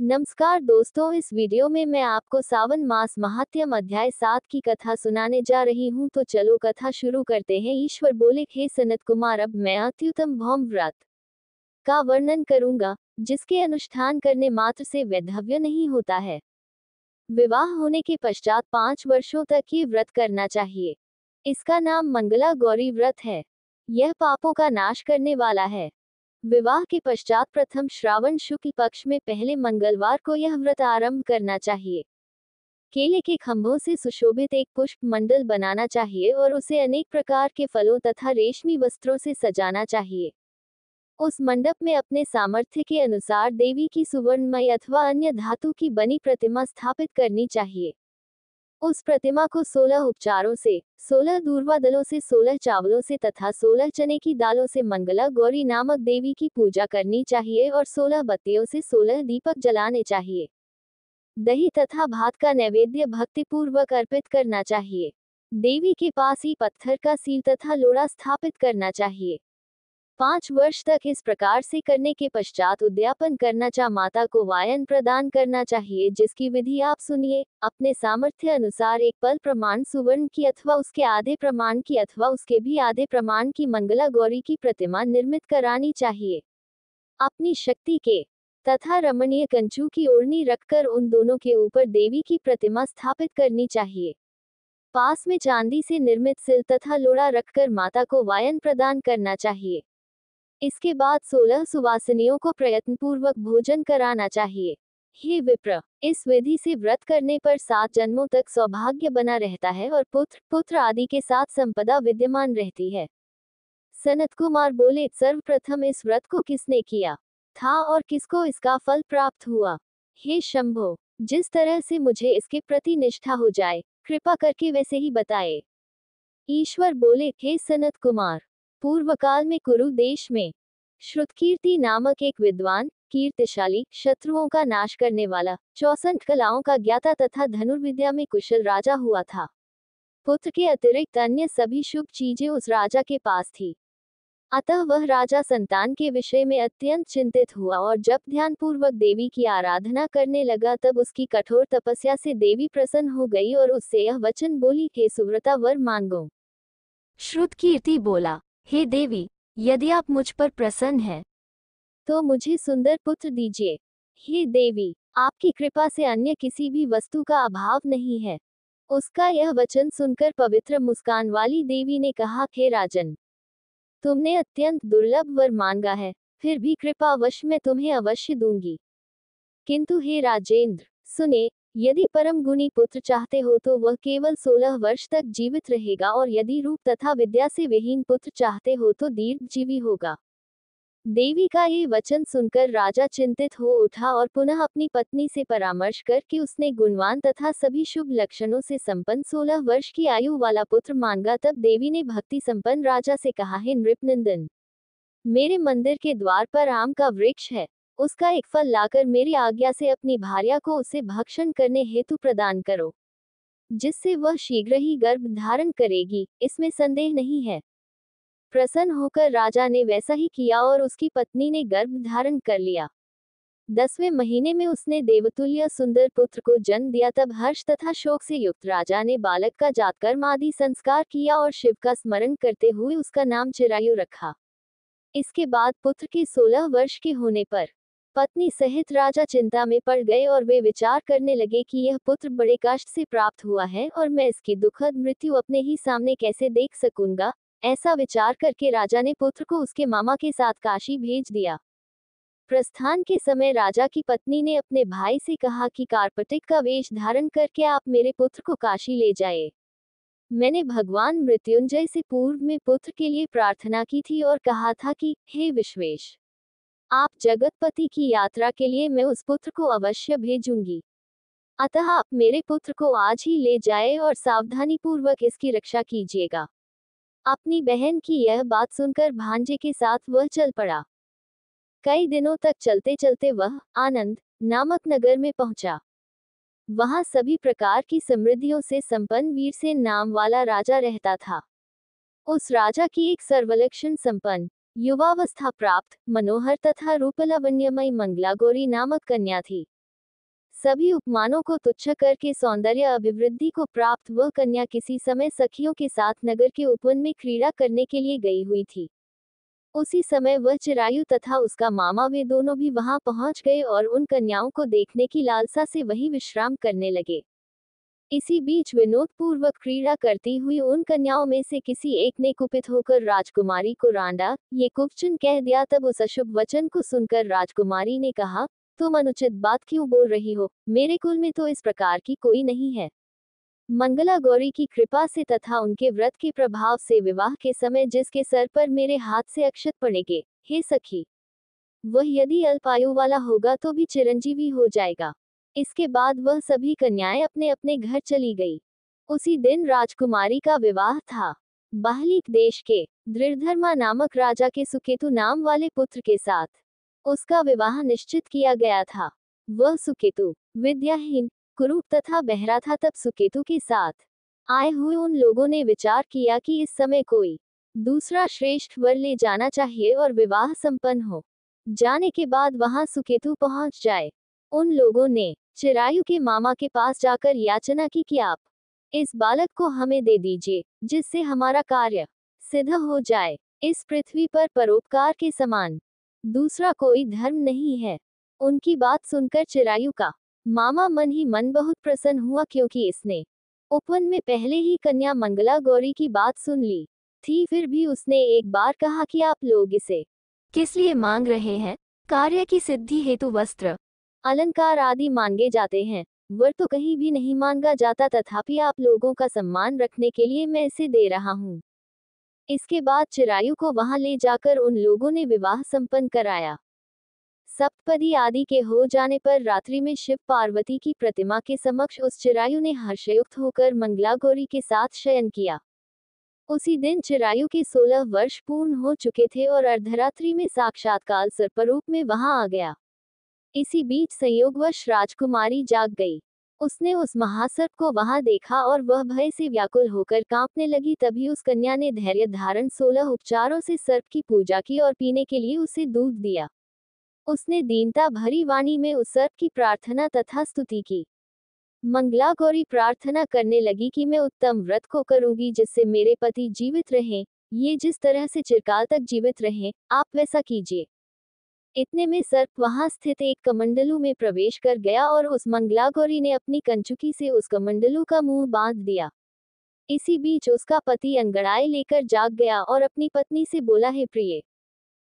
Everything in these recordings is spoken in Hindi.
नमस्कार दोस्तों इस वीडियो में मैं आपको सावन मास महात्यम अध्याय सात की कथा सुनाने जा रही हूं तो चलो कथा शुरू करते हैं ईश्वर बोले हे सनत कुमार अब मैं अत्युतम भौम व्रत का वर्णन करूंगा जिसके अनुष्ठान करने मात्र से वैधव्य नहीं होता है विवाह होने के पश्चात पांच वर्षों तक ये व्रत करना चाहिए इसका नाम मंगला गौरी व्रत है यह पापों का नाश करने वाला है विवाह के पश्चात प्रथम श्रावण शुक्ल पक्ष में पहले मंगलवार को यह व्रत आरंभ करना चाहिए केले के खम्भों से सुशोभित एक पुष्प मंडल बनाना चाहिए और उसे अनेक प्रकार के फलों तथा रेशमी वस्त्रों से सजाना चाहिए उस मंडप में अपने सामर्थ्य के अनुसार देवी की सुवर्णमय अथवा अन्य धातु की बनी प्रतिमा स्थापित करनी चाहिए उस प्रतिमा को सोलह उपचारों से सोलह दूरवा दलों से सोलह चावलों से तथा सोलह चने की दालों से मंगला गौरी नामक देवी की पूजा करनी चाहिए और सोलह बत्तियों से सोलह दीपक जलाने चाहिए दही तथा भात का नैवेद्य भक्तिपूर्वक अर्पित करना चाहिए देवी के पास ही पत्थर का सील तथा लोड़ा स्थापित करना चाहिए पांच वर्ष तक इस प्रकार से करने के पश्चात उद्यापन करना चाह माता को वायन प्रदान करना चाहिए जिसकी विधि आप सुनिए अपने सामर्थ्य अनुसार एक पल प्रमाण सुवर्ण की अथवा उसके आधे प्रमाण की अथवा उसके भी आधे प्रमाण की मंगला गौरी की प्रतिमा निर्मित करानी चाहिए अपनी शक्ति के तथा रमणीय कंचू की ओरनी रखकर उन दोनों के ऊपर देवी की प्रतिमा स्थापित करनी चाहिए पास में चांदी से निर्मित सिल तथा लोड़ा रखकर माता को वायन प्रदान करना चाहिए इसके बाद सोलह सुवासिनियों को प्रयत्न पूर्वक भोजन कराना चाहिए हे विप्र इस विधि से व्रत करने पर सात जन्मों तक सौभाग्य बना रहता है और पुत्र पुत्र आदि के साथ संपदा विद्यमान रहती है सनत कुमार बोले सर्वप्रथम इस व्रत को किसने किया था और किसको इसका फल प्राप्त हुआ हे शंभो जिस तरह से मुझे इसके प्रति निष्ठा हो जाए कृपा करके वैसे ही बताए ईश्वर बोले हे सनत कुमार पूर्व काल में कुरु देश में श्रुतकीर्ति नामक एक विद्वान कीर्तिशाली शत्रुओं का नाश करने वाला चौसठ कलाओं का ज्ञाता तथा धनुर्विद्या में कुशल राजा हुआ था पुत्र के अतिरिक्त अन्य सभी शुभ चीजें उस राजा के पास थी अतः वह राजा संतान के विषय में अत्यंत चिंतित हुआ और जब ध्यान पूर्वक देवी की आराधना करने लगा तब उसकी कठोर तपस्या से देवी प्रसन्न हो गई और उससे यह वचन बोली के सुव्रता वर मांगो श्रुत कीर्ति बोला हे देवी यदि आप मुझ पर प्रसन्न हैं तो मुझे सुंदर पुत्र दीजिए हे देवी आपकी कृपा से अन्य किसी भी वस्तु का अभाव नहीं है उसका यह वचन सुनकर पवित्र मुस्कान वाली देवी ने कहा हे राजन तुमने अत्यंत दुर्लभ वर मांगा है फिर भी कृपावश मैं तुम्हें अवश्य दूंगी किंतु हे राजेंद्र सुने यदि परम गुणी पुत्र चाहते हो तो वह केवल सोलह वर्ष तक जीवित रहेगा और यदि रूप तथा विद्या से विहीन पुत्र चाहते हो तो दीर्घ जीवी होगा देवी का ये वचन सुनकर राजा चिंतित हो उठा और पुनः अपनी पत्नी से परामर्श कर कि उसने गुणवान तथा सभी शुभ लक्षणों से संपन्न सोलह वर्ष की आयु वाला पुत्र मांगा तब देवी ने भक्ति संपन्न राजा से कहा है नृपनंदन मेरे मंदिर के द्वार पर आम का वृक्ष है उसका एक फल लाकर मेरी आज्ञा से अपनी भार्या को उसे भक्षण करने हेतु प्रदान करो जिससे वह शीघ्र ही गर्भ धारण करेगी इसमें संदेह नहीं है प्रसन्न होकर राजा ने वैसा ही किया और उसकी पत्नी ने गर्भ धारण कर लिया दसवें महीने में उसने देवतुल्य सुंदर पुत्र को जन्म दिया तब हर्ष तथा शोक से युक्त राजा ने बालक का जातकर मादि संस्कार किया और शिव का स्मरण करते हुए उसका नाम चिरायु रखा इसके बाद पुत्र के सोलह वर्ष के होने पर पत्नी सहित राजा चिंता में पड़ गए और वे विचार करने लगे कि यह पुत्र बड़े कष्ट से प्राप्त हुआ है और मैं इसकी दुखद मृत्यु अपने ही सामने कैसे देख सकूंगा ऐसा विचार करके राजा ने पुत्र को उसके मामा के साथ काशी भेज दिया प्रस्थान के समय राजा की पत्नी ने अपने भाई से कहा कि कार्पटिक का वेश धारण करके आप मेरे पुत्र को काशी ले जाए मैंने भगवान मृत्युंजय से पूर्व में पुत्र के लिए प्रार्थना की थी और कहा था कि हे विश्वेश आप जगतपति की यात्रा के लिए मैं उस पुत्र को अवश्य भेजूंगी अतः आप मेरे पुत्र को आज ही ले जाए और सावधानी पूर्वक इसकी रक्षा कीजिएगा अपनी बहन की यह बात सुनकर भांजे के साथ वह चल पड़ा कई दिनों तक चलते चलते वह आनंद नामक नगर में पहुंचा वहां सभी प्रकार की समृद्धियों से संपन्न वीर से नाम वाला राजा रहता था उस राजा की एक सर्वलक्षण संपन्न युवावस्था प्राप्त मनोहर तथा रूपलावण्यमयी मंगला गौरी नामक कन्या थी सभी उपमानों को तुच्छ करके सौंदर्य अभिवृद्धि को प्राप्त वह कन्या किसी समय सखियों के साथ नगर के उपवन में क्रीड़ा करने के लिए गई हुई थी उसी समय वह चिरायु तथा उसका मामा वे दोनों भी वहां पहुंच गए और उन कन्याओं को देखने की लालसा से वही विश्राम करने लगे इसी बीच विनोद पूर्वक क्रीड़ा करती हुई उन कन्याओं में से किसी एक ने कुपित होकर राजकुमारी को रांडा ये कुपचन कह दिया तब उस अशुभ वचन को सुनकर राजकुमारी ने कहा तुम अनुचित बात क्यों बोल रही हो मेरे कुल में तो इस प्रकार की कोई नहीं है मंगला गौरी की कृपा से तथा उनके व्रत के प्रभाव से विवाह के समय जिसके सर पर मेरे हाथ से अक्षत पड़ेगे हे सखी वह यदि अल्पायु वाला होगा तो भी चिरंजीवी हो जाएगा इसके बाद वह सभी कन्याएं अपने अपने घर चली गई उसी दिन राजकुमारी का विवाह था बाहलिक देश के दृढ़धर्मा नामक राजा के सुकेतु नाम वाले पुत्र के साथ उसका विवाह निश्चित किया गया था वह सुकेतु विद्याहीन कुरूप तथा बहरा था तब सुकेतु के साथ आए हुए उन लोगों ने विचार किया कि इस समय कोई दूसरा श्रेष्ठ वर ले जाना चाहिए और विवाह संपन्न हो जाने के बाद वहां सुकेतु पहुंच जाए उन लोगों ने चिरायु के मामा के पास जाकर याचना की कि आप इस बालक को हमें दे दीजिए जिससे हमारा कार्य सिद्ध हो जाए इस पृथ्वी पर परोपकार के समान दूसरा कोई धर्म नहीं है उनकी बात सुनकर चिरायु का मामा मन ही मन बहुत प्रसन्न हुआ क्योंकि इसने उपवन में पहले ही कन्या मंगला गौरी की बात सुन ली थी फिर भी उसने एक बार कहा कि आप लोग इसे किस लिए मांग रहे हैं कार्य की सिद्धि हेतु वस्त्र अलंकार आदि मांगे जाते हैं वर तो कहीं भी नहीं मांगा जाता तथापि आप लोगों का सम्मान रखने के लिए मैं इसे दे रहा हूँ इसके बाद चिरायु को वहां ले जाकर उन लोगों ने विवाह संपन्न कराया सप्तपदी आदि के हो जाने पर रात्रि में शिव पार्वती की प्रतिमा के समक्ष उस चिरायु ने हर्षयुक्त होकर मंगला गौरी के साथ शयन किया उसी दिन चिरायु के सोलह वर्ष पूर्ण हो चुके थे और अर्धरात्रि में साक्षात्काल सर्परूप में वहां आ गया इसी बीच संयोगवश राजकुमारी जाग गई उसने उस महासर्प को वहां देखा और वह भय से व्याकुल होकर कांपने लगी तभी उस कन्या ने धैर्य धारण सोलह उपचारों से सर्प की पूजा की और पीने के लिए उसे दूध दिया उसने दीनता भरी वाणी में उस सर्प की प्रार्थना तथा स्तुति की मंगला गौरी प्रार्थना करने लगी कि मैं उत्तम व्रत को करूंगी जिससे मेरे पति जीवित रहें ये जिस तरह से चिरकाल तक जीवित रहें आप वैसा कीजिए इतने में सर्प वहां स्थित एक कमंडलू में प्रवेश कर गया और उस मंगलागौरी ने अपनी कंचुकी से उस कमंडलू का मुंह बांध दिया इसी बीच उसका पति अंगड़ाए लेकर जाग गया और अपनी पत्नी से बोला है प्रिय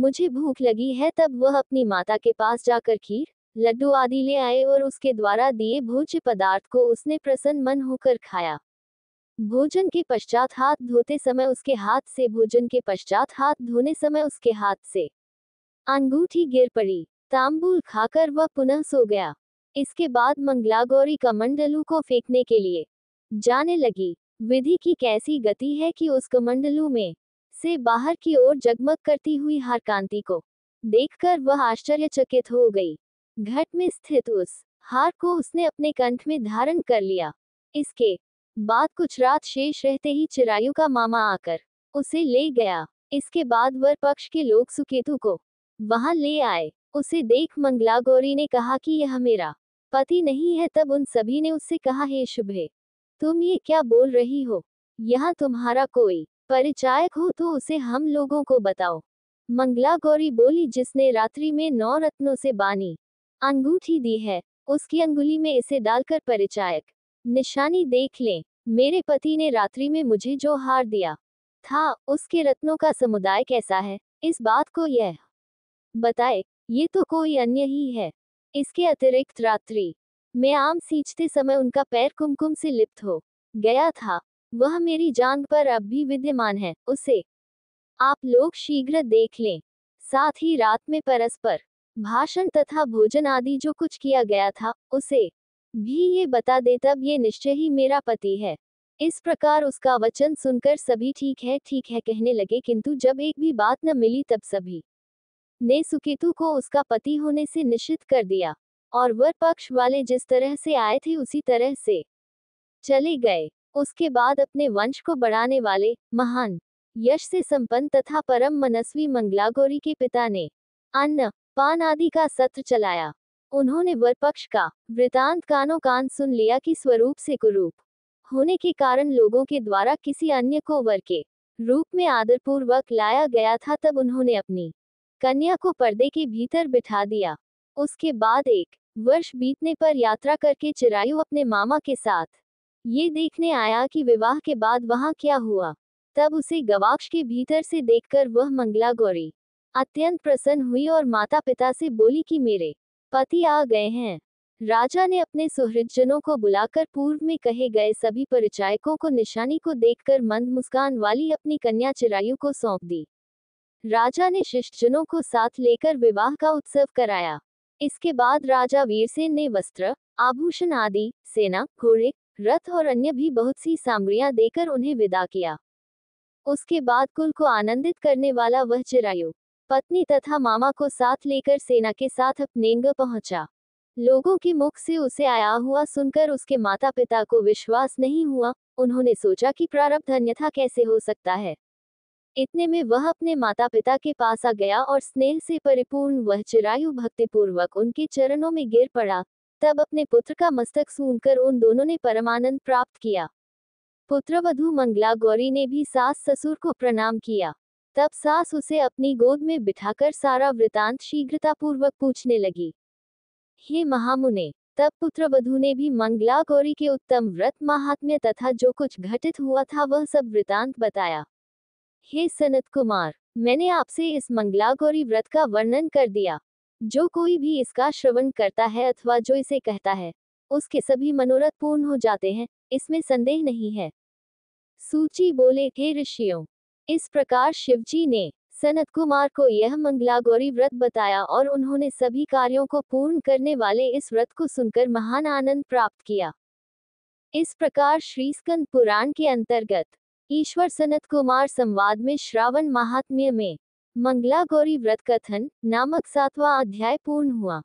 मुझे भूख लगी है तब वह अपनी माता के पास जाकर खीर लड्डू आदि ले आए और उसके द्वारा दिए भोज्य पदार्थ को उसने प्रसन्न मन होकर खाया भोजन के पश्चात हाथ धोते समय उसके हाथ से भोजन के पश्चात हाथ धोने समय उसके हाथ से अंगूठी गिर पड़ी तांबूल खाकर वह पुनः सो गया इसके बाद मंगलागौरी मंडलू को फेंकने के लिए जाने लगी विधि की कैसी गति है कि उस कमंडलू में से बाहर की ओर जगमग करती हुई हर कांति को देखकर वह आश्चर्यचकित हो गई घट में स्थित उस हार को उसने अपने कंठ में धारण कर लिया इसके बाद कुछ रात शेष रहते ही चिरायु का मामा आकर उसे ले गया इसके बाद वर पक्ष के लोग सुकेतु को वहां ले आए उसे देख मंगला गौरी ने कहा कि यह मेरा पति नहीं है तब उन सभी ने उससे कहा हे शुभे तुम ये क्या बोल रही हो यहाँ तुम्हारा कोई परिचायक हो तो उसे हम लोगों को बताओ मंगला गौरी बोली जिसने रात्रि में नौ रत्नों से बानी अंगूठी दी है उसकी अंगुली में इसे डालकर परिचायक निशानी देख ले मेरे पति ने रात्रि में मुझे जो हार दिया था उसके रत्नों का समुदाय कैसा है इस बात को यह बताए ये तो कोई अन्य ही है इसके अतिरिक्त रात्रि मैं आम सींचते समय उनका पैर कुमकुम से लिप्त हो गया था वह मेरी जांग पर अब भी विद्यमान है उसे आप लोग शीघ्र देख लें साथ ही रात में परस्पर भाषण तथा भोजन आदि जो कुछ किया गया था उसे भी ये बता दे तब ये निश्चय ही मेरा पति है इस प्रकार उसका वचन सुनकर सभी ठीक है ठीक है कहने लगे किंतु जब एक भी बात न मिली तब सभी ने सुकेतु को उसका पति होने से निश्चित कर दिया और वर पक्ष वाले जिस तरह से आए थे उसी तरह से चले गए उसके बाद अपने वंश को बढ़ाने वाले महान यश से संपन्न तथा परम मनस्वी मंगलागौरी के पिता ने अन्न पान आदि का सत्र चलाया उन्होंने वरपक्ष का वृतांत कानों कान सुन लिया कि स्वरूप से कुरूप होने के कारण लोगों के द्वारा किसी अन्य को वर के रूप में आदरपूर्वक लाया गया था तब उन्होंने अपनी कन्या को पर्दे के भीतर बिठा दिया उसके बाद एक वर्ष बीतने पर यात्रा करके चिरायु अपने मामा के साथ ये देखने आया कि विवाह के बाद वहाँ क्या हुआ तब उसे गवाक्ष के भीतर से देखकर वह मंगला गौरी अत्यंत प्रसन्न हुई और माता पिता से बोली कि मेरे पति आ गए हैं राजा ने अपने सुहृदजनों को बुलाकर पूर्व में कहे गए सभी परिचायकों को निशानी को देखकर मंद मुस्कान वाली अपनी कन्या चिरायु को सौंप दी राजा ने शिष्टजनों को साथ लेकर विवाह का उत्सव कराया इसके बाद राजा वीरसेन ने वस्त्र आभूषण आदि सेना घोड़े रथ और अन्य भी बहुत सी सामग्रियां देकर उन्हें विदा किया उसके बाद कुल को आनंदित करने वाला वह चिरायु पत्नी तथा मामा को साथ लेकर सेना के साथ अपनेंग पहुंचा लोगों के मुख से उसे आया हुआ सुनकर उसके माता पिता को विश्वास नहीं हुआ उन्होंने सोचा कि प्रारब्ध अन्यथा कैसे हो सकता है इतने में वह अपने माता पिता के पास आ गया और स्नेह से परिपूर्ण वह चिरायु भक्तिपूर्वक उनके चरणों में गिर पड़ा तब अपने पुत्र का मस्तक सूंघकर उन दोनों ने परमानंद प्राप्त किया पुत्रवधु मंगला गौरी ने भी सास ससुर को प्रणाम किया तब सास उसे अपनी गोद में बिठाकर सारा वृतांत शीघ्रतापूर्वक पूछने लगी हे महामुने तब पुत्रवधु ने भी मंगला गौरी के उत्तम व्रत महात्म्य तथा जो कुछ घटित हुआ था वह सब वृतांत बताया हे सनत कुमार मैंने आपसे इस मंगलागौरी व्रत का वर्णन कर दिया जो कोई भी इसका श्रवण करता है अथवा जो इसे कहता है उसके सभी मनोरथ पूर्ण हो जाते हैं इसमें संदेह नहीं है सूची बोले हे ऋषियों इस प्रकार शिवजी ने सनत कुमार को यह मंगलागौरी व्रत बताया और उन्होंने सभी कार्यों को पूर्ण करने वाले इस व्रत को सुनकर महान आनंद प्राप्त किया इस प्रकार श्रीस्कंद पुराण के अंतर्गत ईश्वर सनत कुमार संवाद में श्रावण महात्म्य में मंगला गौरी व्रत कथन नामक सातवां अध्याय पूर्ण हुआ